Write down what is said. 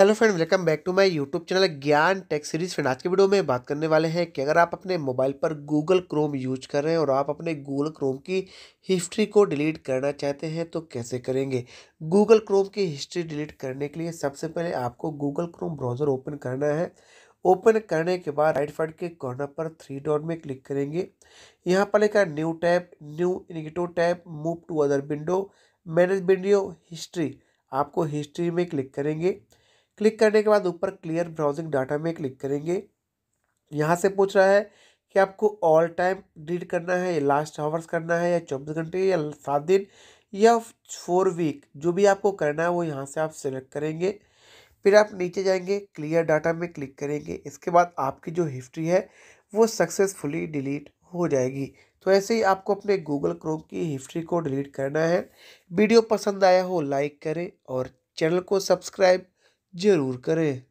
hello friend welcome back to my YouTube channel Gyan tech series friend आज के video में बात करने वाले हैं कि अगर आप अपने मोबाइल पर गूगल क्रोम यूज कर रहे हैं और आप अपने गूगल क्रोम की हिस्ट्री को डिलीट करना चाहते हैं तो कैसे करेंगे गूगल क्रोम की हिस्ट्री डिलीट करने के लिए सबसे पहले आपको गूगल क्रोम ब्राउज़र ओपन करना है ओपन करने के बाद राइट फाइड के कॉर्नर पर थ्री डॉट में क्लिक करेंगे यहाँ पर लिखा new tab new negative tab move to other window manage window history आपको हिस्ट्री में क्लिक करेंगे क्लिक करने के बाद ऊपर क्लियर ब्राउजिंग डाटा में क्लिक करेंगे यहाँ से पूछ रहा है कि आपको ऑल टाइम रीड करना है या लास्ट आवर्स करना है या चौबीस घंटे या सात दिन या फोर वीक जो भी आपको करना है वो यहाँ से आप सेलेक्ट करेंगे फिर आप नीचे जाएंगे क्लियर डाटा में क्लिक करेंगे इसके बाद आपकी जो हिस्ट्री है वो सक्सेसफुली डिलीट हो जाएगी तो ऐसे ही आपको अपने गूगल क्रोम की हिस्ट्री को डिलीट करना है वीडियो पसंद आया हो लाइक करें और चैनल को सब्सक्राइब ज़रूर करें